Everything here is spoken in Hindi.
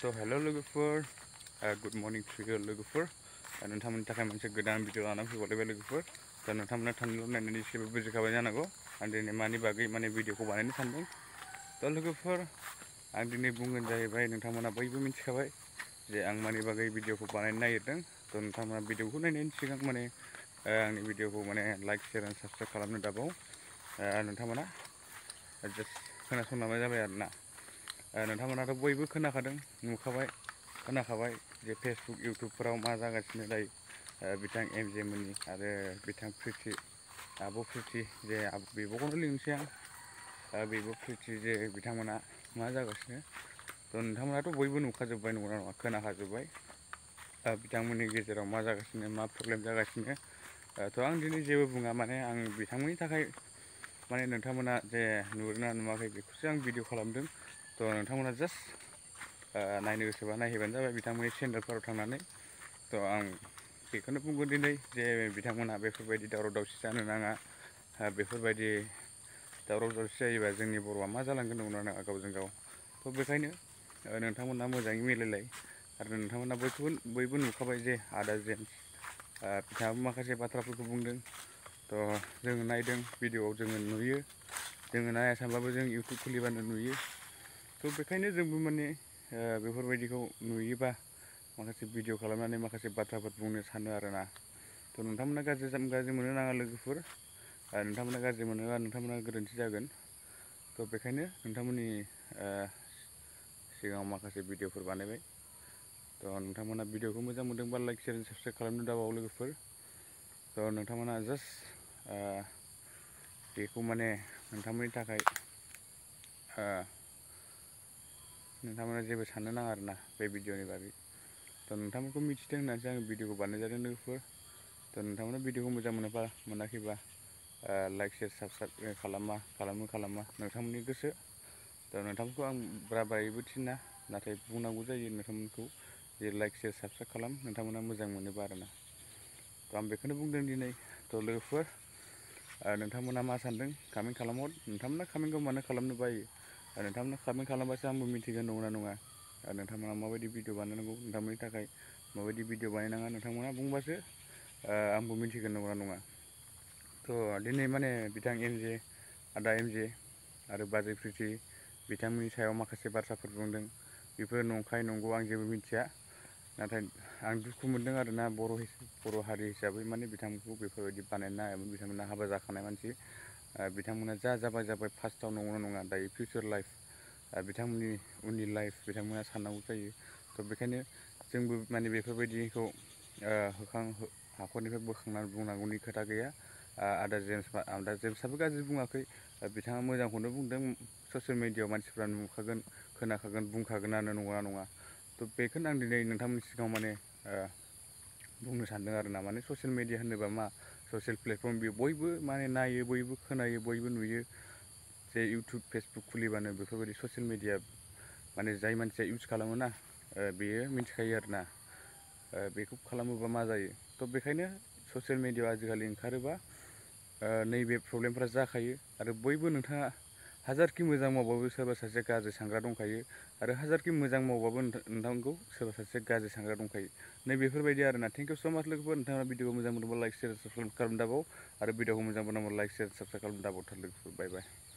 So hello Lugufur, uh, good morning to you Lugufur. And I'm going to take a minute to go down video on the way Lugufur. So I'm going to turn on and then you see the video go. And then the money bag, money video go on anything. So Lugufur, I'm going to bring in the way and I'm going to buy you in the way. The young money bag video go on anything. So I'm going to video go on anything. I'm going to video go on anything. Like, share and subscribe. I'm going to double. And I'm going to just going to turn on my way. नोंथांमोनाथ' बयबो खोनाखादों नुखाबाय खोनाखाबाय जे फेसबुक इउटुबफोराव मा जागासिनो दायो बिथां एम जे मोननि आरो बिथां प्रिति आब' प्रिति जे बेबोखौनो लिंनोसै आं बेबो प्रिति जे बिथांमोना मा जागासिनो त' नोंथांमोनाथ' बयबो नुखाजोब्बाय नंगौना नङा खोनाखाजोब्बाय बिथांमोननि गेजेराव मा जागासिनो मा प्रब्लेम जागासिनो त' आं दिनै जेबो बुङा माने आं बिथांमोननि थाखाय माने नोंथांमोना जे नुगोन ना नुवाखै बेखौसो आं भिडिय' खालामदों थ' नोंथांमोना जास्ट नायनो गोसोबा नायहैबानो जाबाय बिथांमोननि चेनेलफोराव थांनानै थ' आं बेखौनो बुंगोन दिनै जे बिथांमोनहा बेफोरबायदि दावराव दावसि जानो नाङा बेफोरबायदि दावराव दावसि जायोबा जोंनि बर'आ मा जालांगोन नंगौ नाङा गावजों गाव थ' बेखायनो नोंथांमोना मोजाङै मिलायलाय आरो नोंथांमोना बयखौबो बयबो नुखाबाय जे आदा जेन्स बिथाङाबो माखासे बाथ्राफोरखौ बुंदों थ' जोङो नायदों भिडिअ'आव जोङो नुयो जोङो नायासानब्लाबो जों इउटुब खुलिबानो नुयो स' बेखायनो जोंबो माने बेफोरबायदिखौ नुयोबा माखासे भिडिअ खालामनानै माखासे बाथ्राफोर बुंनो सानो ना थ' नोंथांमोना गाज्रि गाज्रि मोननो नाङा लोगोफोर नोंथांमोना गाज्रि मोनोबा नोंथांमोना गोरोन्थि जागोन थ' बेखायनो नोंथांमोननि सिगाङाव माखासे भिडिअफोर बानायबाय थ' नोंथांमोना भिडिअखौ मोजां मोनदोंबा लाइक शेयार साबसक्राइब खालामनो दाबाव लोगोफोर थ' नोंथांमोना जास्ट बेखौ माने नोंथांमोननि थाखाय नोंथांमोना जेबो साननो नाङा आरो ना बे भिडिअनि बागै त' नोंथांमोनखौ मिथिदों होननानैसो आङो भिडिअखौ बानायजादों लोगोफोर त' नोंथांमोना भिडिअखौ मोजां मोनोबा मोनाखैबा लाइक शेयार साबसक्राइब खालामा खालामो खालामा नोंथांमोननि गोसो त' नोंथांमोनखौ आं बाराबारायबो थिना नाथाय बुंनांगौ जायो नोंथांमोनखौ जे लाइक शेयार साबसक्राइब खालाम नोंथांमोना मोजां मोनोबा आरो ना त' आं बेखौनो बुंदों दिनै त' लोगोफोर नोंथांमोना मा सानदों कामेन्ट खालामहर नोंथांमोना कामेन्टखौ मानो खालामनो बायो आरो नोंथांमोना साबमिट खालामबासो आंबो मिथिगोन नंगौना नङा आरो नोंथांमोना माबायदि भिडिअ बानायनांगौ नोंथांमोननि थाखाय माबायदि भिडिअ बानायनाङा नोंथांमोना बुंबासो आंबो मिथिगोन नंगौना नङा थ' दिनै माने बिथां एम जे आदा एम जे आरो बाजै प्रिति बिथांमोननि सायाव माखासे बाथ्राफोर बुंदों बेफोर नंखाय नंगौ आं जेबो मिथिया नाथाय आं दुखु मोन्दों आरोना बर' बर' हारि हिसाबै माने बिथांमोनखौ बेफोरबायदि बानायनो नाङामोन बिथांमोना हाबा जाखानाय मानसि बिथांमोना जा जाबाय जाबाय फार्स्टआव नंगौना नङा दायो फिउचार लाइफ बिथांमोननि उननि लाइफ बिथांमोना साननांगौ जायो थ' बेखायनो जोंबो माने बेफोरबायदिखौ होखां हाखरनिफ्राय बोखांनानै बुंनांगौनि खोथा गैया आदा जेम्स आदा जेम्सआबो गाज्रि बुङाखै बिथाङा मोजांखौनो बुंदों ससियेल मिडियायाव मानसिफ्रानो नुखागोन खोनाखागोन बुंखागोनानो नङा नङा थ' बेखौनो आं दिनै नोंथांमोननि सिगाङाव माने बुंनो सानदों आरो ना माने ससियेल मिडिया होनोबा मा ससियेल प्लेटफर्म बेयो बयबो माने नायो बयबो खोनायो बयबो नुयो जे इउटुब फेसबुक खुलिबानो बेफोरबायदि ससियेल मिडिया माने जाय मानसिया इउज खालामो ना बेयो मिन्थिखायो आरो बेखौ खालामोबा मा जायो थ' बेखायनो ससियेल मिडियायाव आजिखालि ओंखारोबा नैबे प्रब्लेमफ्रा जाखायो आरो बयबो नोंथाङा हाजारखि मोजां मावबाबो सोरबा सासे गाज्रि सानग्रा दंखायो आरो हाजारखि मोजां मावबाबो नोंथांखौ सोरबा सासे गाज्रि सानग्रा दंखायो नै बेफोरबायदि आरोना थेंक इउ स' माच लोगोफोर नोंथाङा भिडिअखौ मोजां मोनोबा लाइक सेयार साबस्क्राइब खालामदाबाव आरो भिडिअखौ मोजां मोनोबा लाइक सेयार साबस्क्राइब खालामदाबावथार लोगोफोर बाय बाय